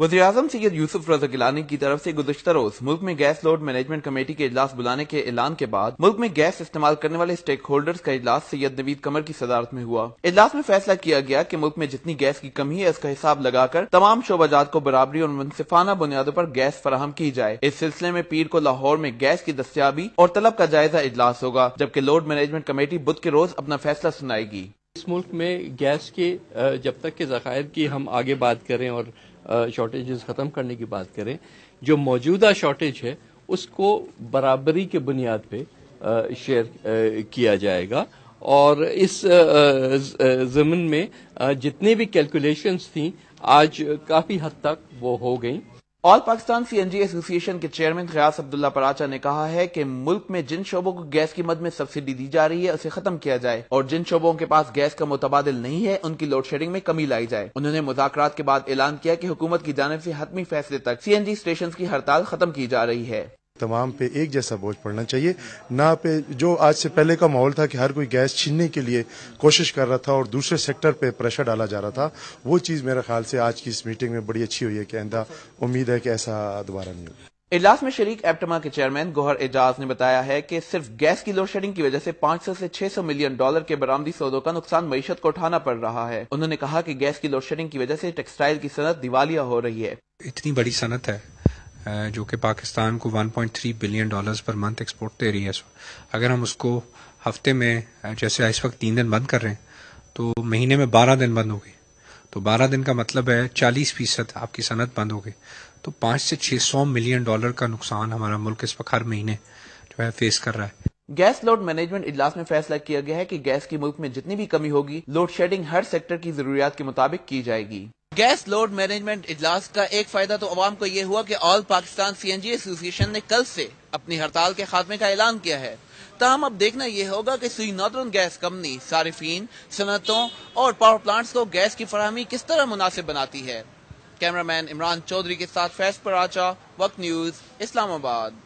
वजी अजम सैयद यूसुफ रजा गिलानी की तरफ ऐसी गुजशत रोज मुल्क में गैस लोड मैनेजमेंट कमेटी के अजलास बुलाने के ऐलान के बाद मुल्क में गैस इस्तेमाल करने वाले स्टेक होल्डर्स का इजलास सैयद नवीद कमर की सदारत में हुआ अजलास में फैसला किया गया कि मुल्क में जितनी गैस की कमी है उसका हिसाब लगाकर तमाम शोबाजात को बराबरी और मुनसिफाना बुनियादों आरोप गैस फराम की जाए इस सिलसिले में पीर को लाहौर में गैस की दस्तियाबी और तलब का जायजा अजलास होगा जबकि लोड मैनेजमेंट कमेटी बुध के रोज अपना फैसला सुनाएगी इस मुल्क में गैस के जब तक के जखायर की हम आगे बात करें और शॉर्टेजेस ख़त्म करने की बात करें जो मौजूदा शॉर्टेज है उसको बराबरी के बुनियाद पे शेयर किया जाएगा और इस ज़मीन में जितने भी कैलकुलेशंस थी आज काफ़ी हद तक वो हो गई ऑल पाकिस्तान सीएनजी एसोसिएशन के चेयरमैन खयास अब्दुल्ला पराचा ने कहा है कि मुल्क में जिन शोबों को गैस की मद में सब्सिडी दी जा रही है उसे खत्म किया जाए और जिन शोबों के पास गैस का मुतबादल नहीं है उनकी लोड शेडिंग में कमी लाई जाए उन्होंने मुजात के बाद ऐलान किया कि हुकूमत की जानब से हतमी फैसले तक सीएनजी स्टेशन की हड़ताल खत्म की जा रही है तमाम पे एक जैसा बोझ पड़ना चाहिए ना पे जो आज से पहले का माहौल था कि हर कोई गैस छीनने के लिए कोशिश कर रहा था और दूसरे सेक्टर पे प्रेशर डाला जा रहा था वो चीज़ मेरे ख्याल से आज की इस मीटिंग में बड़ी अच्छी हुई है कि उम्मीद है कि ऐसा दोबारा नहीं होगा इजलास में शरीक एप्टमा के चेयरमैन गोहर एजाज ने बताया है कि सिर्फ गैस की लोड शेडिंग की वजह से 500 से 600 मिलियन डॉलर के बरामदी सौदों का नुकसान मीशत को उठाना पड़ रहा है उन्होंने कहा कि गैस की लोड शेडिंग की वजह से टेक्सटाइल की सनत दिवालिया हो रही है इतनी बड़ी सनत है जो कि पाकिस्तान को 1.3 billion dollars per month export दे रही है अगर हम उसको हफ्ते में जैसे इस वक्त तीन दिन बंद कर रहे हैं तो महीने में बारह दिन बंद हो गए तो बारह दिन का मतलब है चालीस फीसद आपकी सनत बंद हो गई तो पाँच से छः सौ मिलियन डॉलर का नुकसान हमारा मुल्क इस वक्त हर महीने जो है फेस कर रहा है गैस लोड मैनेजमेंट इजलास में फैसला किया गया है कि गैस की मुल्क में जितनी भी कमी होगी लोड शेडिंग हर सेक्टर की जरूरत के मुताबिक की जाएगी गैस लोड मैनेजमेंट इजलास का एक फायदा तो अवाम को यह हुआ कि all Pakistan C N G association ने कल से अपनी हड़ताल के खात्मे का ऐलान किया है तहम अब देखना यह होगा कि सुई नॉर्दर्न गैस कंपनी सार्फिन सनतों और पावर प्लांट्स को गैस की फरहमी किस तरह मुनासिब बनाती है कैमरामैन इमरान चौधरी के साथ फैस पर आचा वक्त न्यूज इस्लामाबाद